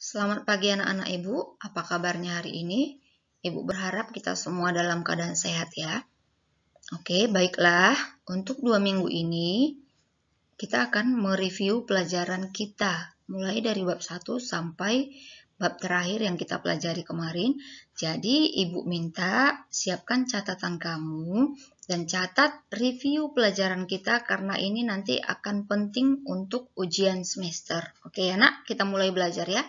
Selamat pagi anak-anak Ibu, apa kabarnya hari ini? Ibu berharap kita semua dalam keadaan sehat ya. Oke, baiklah. Untuk dua minggu ini, kita akan mereview pelajaran kita. Mulai dari bab 1 sampai bab terakhir yang kita pelajari kemarin. Jadi, Ibu minta siapkan catatan kamu dan catat review pelajaran kita karena ini nanti akan penting untuk ujian semester. Oke ya nak, kita mulai belajar ya.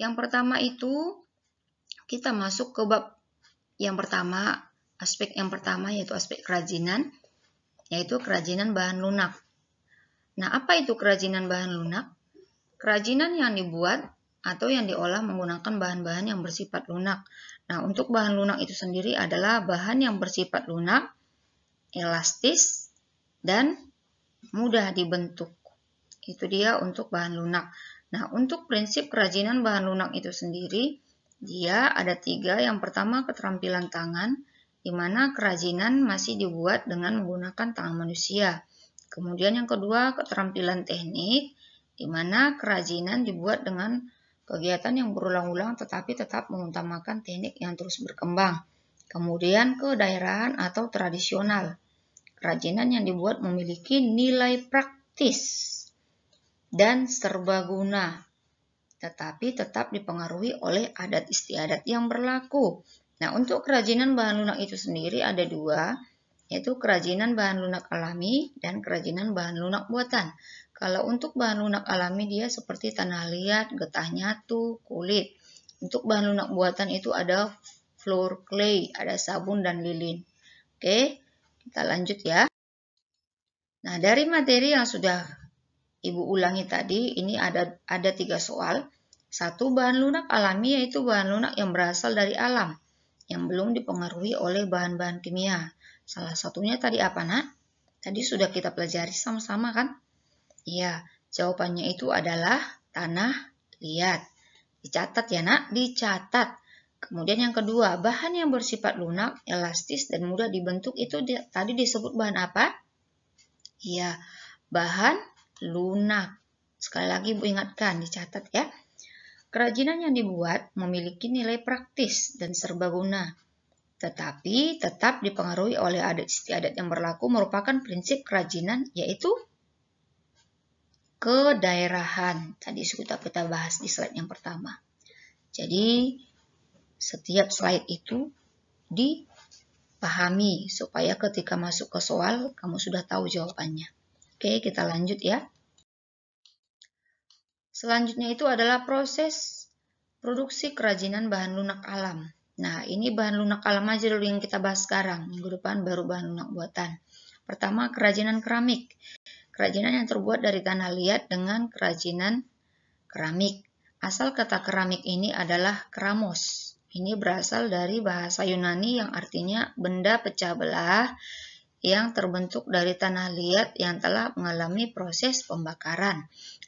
Yang pertama itu kita masuk ke bab yang pertama, aspek yang pertama yaitu aspek kerajinan, yaitu kerajinan bahan lunak. Nah, apa itu kerajinan bahan lunak? Kerajinan yang dibuat atau yang diolah menggunakan bahan-bahan yang bersifat lunak. Nah, untuk bahan lunak itu sendiri adalah bahan yang bersifat lunak, elastis, dan mudah dibentuk. Itu dia untuk bahan lunak. Nah, untuk prinsip kerajinan bahan lunak itu sendiri, dia ada tiga. Yang pertama, keterampilan tangan, di mana kerajinan masih dibuat dengan menggunakan tangan manusia. Kemudian yang kedua, keterampilan teknik, di mana kerajinan dibuat dengan kegiatan yang berulang-ulang tetapi tetap mengutamakan teknik yang terus berkembang. Kemudian ke daerahan atau tradisional. Kerajinan yang dibuat memiliki nilai praktis dan serbaguna, tetapi tetap dipengaruhi oleh adat istiadat yang berlaku. Nah, untuk kerajinan bahan lunak itu sendiri ada dua, yaitu kerajinan bahan lunak alami dan kerajinan bahan lunak buatan. Kalau untuk bahan lunak alami dia seperti tanah liat, getah nyatu, kulit. Untuk bahan lunak buatan itu ada floor clay, ada sabun dan lilin. Oke, kita lanjut ya. Nah, dari materi yang sudah Ibu ulangi tadi, ini ada ada tiga soal. Satu, bahan lunak alami yaitu bahan lunak yang berasal dari alam, yang belum dipengaruhi oleh bahan-bahan kimia. Salah satunya tadi apa, nak? Tadi sudah kita pelajari sama-sama, kan? Iya, jawabannya itu adalah tanah liat. Dicatat ya, nak? Dicatat. Kemudian yang kedua, bahan yang bersifat lunak, elastis, dan mudah dibentuk itu di, tadi disebut bahan apa? Iya, bahan lunak. Sekali lagi Bu ingatkan, dicatat ya. Kerajinan yang dibuat memiliki nilai praktis dan serbaguna, tetapi tetap dipengaruhi oleh adat istiadat yang berlaku merupakan prinsip kerajinan yaitu kedaerahan. Tadi sudah kita bahas di slide yang pertama. Jadi setiap slide itu dipahami supaya ketika masuk ke soal kamu sudah tahu jawabannya. Oke, kita lanjut ya. Selanjutnya itu adalah proses produksi kerajinan bahan lunak alam. Nah, ini bahan lunak alam aja dulu yang kita bahas sekarang. Minggu depan baru bahan lunak buatan. Pertama, kerajinan keramik. Kerajinan yang terbuat dari tanah liat dengan kerajinan keramik. Asal kata keramik ini adalah keramos. Ini berasal dari bahasa Yunani yang artinya benda pecah belah yang terbentuk dari tanah liat yang telah mengalami proses pembakaran.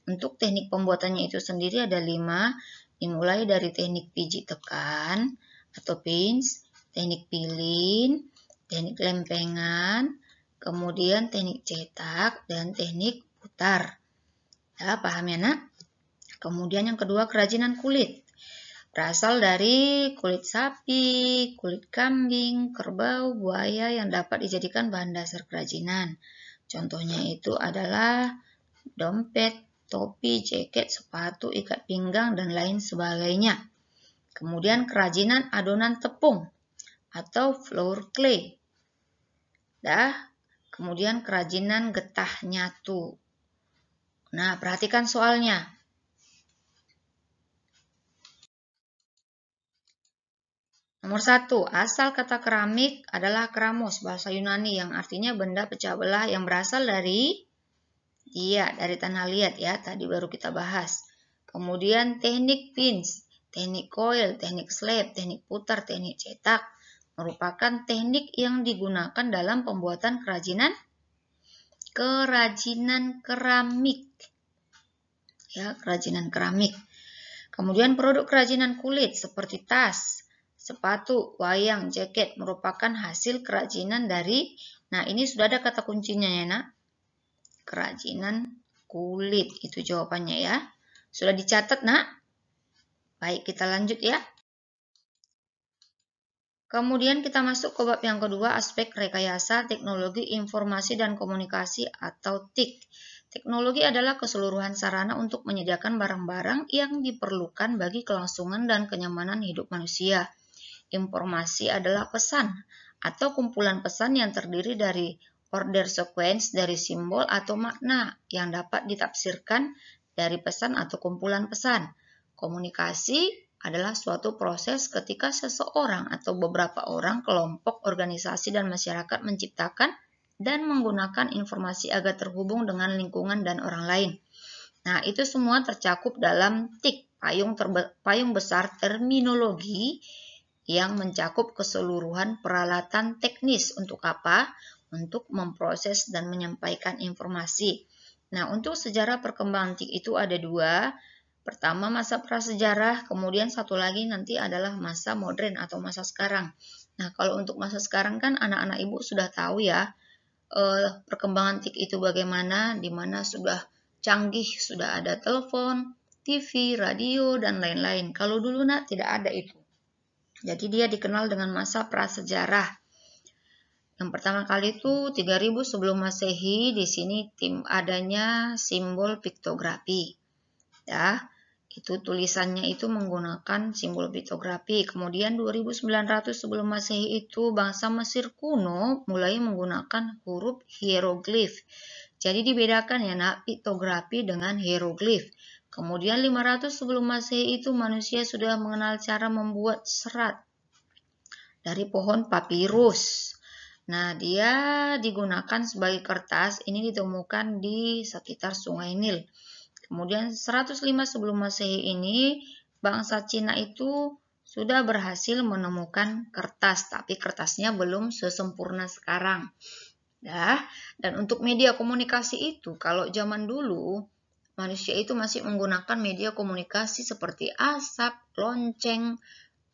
Untuk teknik pembuatannya itu sendiri ada 5, dimulai dari teknik pijit tekan atau pins, teknik pilin, teknik lempengan, kemudian teknik cetak, dan teknik putar. Ya, paham ya nak? Kemudian yang kedua kerajinan kulit. Berasal dari kulit sapi, kulit kambing, kerbau, buaya yang dapat dijadikan bahan dasar kerajinan. Contohnya itu adalah dompet, topi, jaket, sepatu, ikat pinggang, dan lain sebagainya. Kemudian kerajinan adonan tepung atau flour clay. Dah, kemudian kerajinan getah nyatu. Nah, perhatikan soalnya. Nomor satu, asal kata keramik adalah keramos, bahasa Yunani yang artinya benda pecah belah yang berasal dari Iya, dari tanah liat ya, tadi baru kita bahas. Kemudian teknik pins, teknik coil, teknik slab, teknik putar, teknik cetak merupakan teknik yang digunakan dalam pembuatan kerajinan kerajinan keramik. Ya, kerajinan keramik. Kemudian produk kerajinan kulit seperti tas, sepatu, wayang, jaket merupakan hasil kerajinan dari Nah, ini sudah ada kata kuncinya ya, Nak kerajinan kulit. Itu jawabannya ya. Sudah dicatat, nak? Baik, kita lanjut ya. Kemudian kita masuk ke bab yang kedua, aspek rekayasa teknologi informasi dan komunikasi atau TIK. Teknologi adalah keseluruhan sarana untuk menyediakan barang-barang yang diperlukan bagi kelangsungan dan kenyamanan hidup manusia. Informasi adalah pesan atau kumpulan pesan yang terdiri dari order sequence dari simbol atau makna yang dapat ditafsirkan dari pesan atau kumpulan pesan. Komunikasi adalah suatu proses ketika seseorang atau beberapa orang, kelompok, organisasi, dan masyarakat menciptakan dan menggunakan informasi agar terhubung dengan lingkungan dan orang lain. Nah, itu semua tercakup dalam TIK, payung, terbe payung besar terminologi yang mencakup keseluruhan peralatan teknis untuk apa? untuk memproses dan menyampaikan informasi. Nah, untuk sejarah perkembangan TIK itu ada dua. Pertama masa prasejarah, kemudian satu lagi nanti adalah masa modern atau masa sekarang. Nah, kalau untuk masa sekarang kan anak-anak ibu sudah tahu ya eh, perkembangan TIK itu bagaimana, di mana sudah canggih, sudah ada telepon, TV, radio, dan lain-lain. Kalau dulu nak tidak ada itu. Jadi dia dikenal dengan masa prasejarah. Yang pertama kali itu 3000 sebelum Masehi di sini tim adanya simbol piktografi. Ya, itu tulisannya itu menggunakan simbol piktografi. Kemudian 2900 sebelum Masehi itu bangsa Mesir kuno mulai menggunakan huruf hieroglif. Jadi dibedakan ya nak piktografi dengan hieroglif. Kemudian 500 sebelum Masehi itu manusia sudah mengenal cara membuat serat dari pohon papirus Nah, dia digunakan sebagai kertas. Ini ditemukan di sekitar Sungai Nil. Kemudian 105 sebelum Masehi ini bangsa Cina itu sudah berhasil menemukan kertas, tapi kertasnya belum sesempurna sekarang. Nah, dan untuk media komunikasi itu kalau zaman dulu manusia itu masih menggunakan media komunikasi seperti asap, lonceng,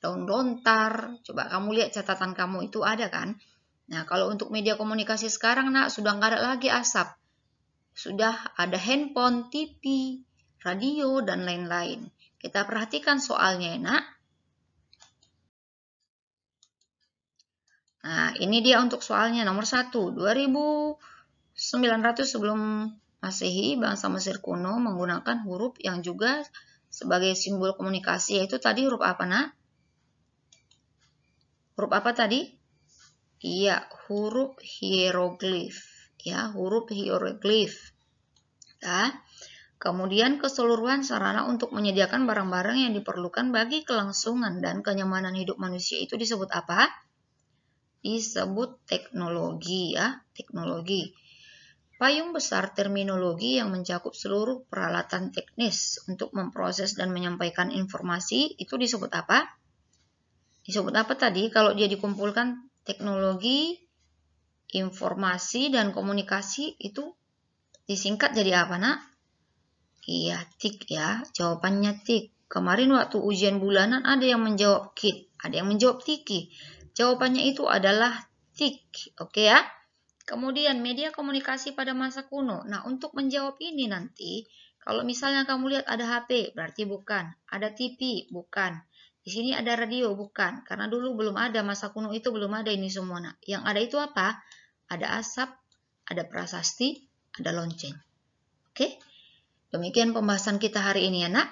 daun lontar. Coba kamu lihat catatan kamu itu ada kan? Nah, kalau untuk media komunikasi sekarang, nak, sudah nggak ada lagi asap. Sudah ada handphone, TV, radio, dan lain-lain. Kita perhatikan soalnya, ya, nak. Nah, ini dia untuk soalnya nomor 1. 2900 sebelum Masehi, bangsa Mesir kuno menggunakan huruf yang juga sebagai simbol komunikasi, yaitu tadi huruf apa, nak? Huruf apa tadi? Iya huruf hieroglif ya huruf hieroglif ya. kemudian keseluruhan sarana untuk menyediakan barang-barang yang diperlukan bagi kelangsungan dan kenyamanan hidup manusia itu disebut apa disebut teknologi ya teknologi Payung besar terminologi yang mencakup seluruh peralatan teknis untuk memproses dan menyampaikan informasi itu disebut apa? Disebut apa tadi? Kalau dia dikumpulkan teknologi, informasi, dan komunikasi itu disingkat jadi apa nak? Iya, tik ya. Jawabannya tik. Kemarin waktu ujian bulanan ada yang menjawab kit, ada yang menjawab tiki. Jawabannya itu adalah tik, oke ya? Kemudian media komunikasi pada masa kuno. Nah, untuk menjawab ini nanti, kalau misalnya kamu lihat ada HP, berarti bukan. Ada TV, bukan di sini ada radio, bukan. Karena dulu belum ada, masa kuno itu belum ada ini semua. Nak. Yang ada itu apa? Ada asap, ada prasasti, ada lonceng. Oke? Demikian pembahasan kita hari ini ya, nak.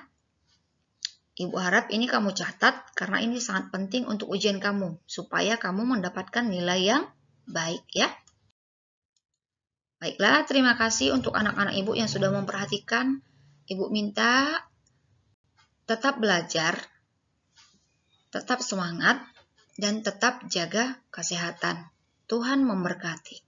Ibu harap ini kamu catat karena ini sangat penting untuk ujian kamu. Supaya kamu mendapatkan nilai yang baik ya. Baiklah, terima kasih untuk anak-anak ibu yang sudah memperhatikan. Ibu minta tetap belajar tetap semangat, dan tetap jaga kesehatan. Tuhan memberkati.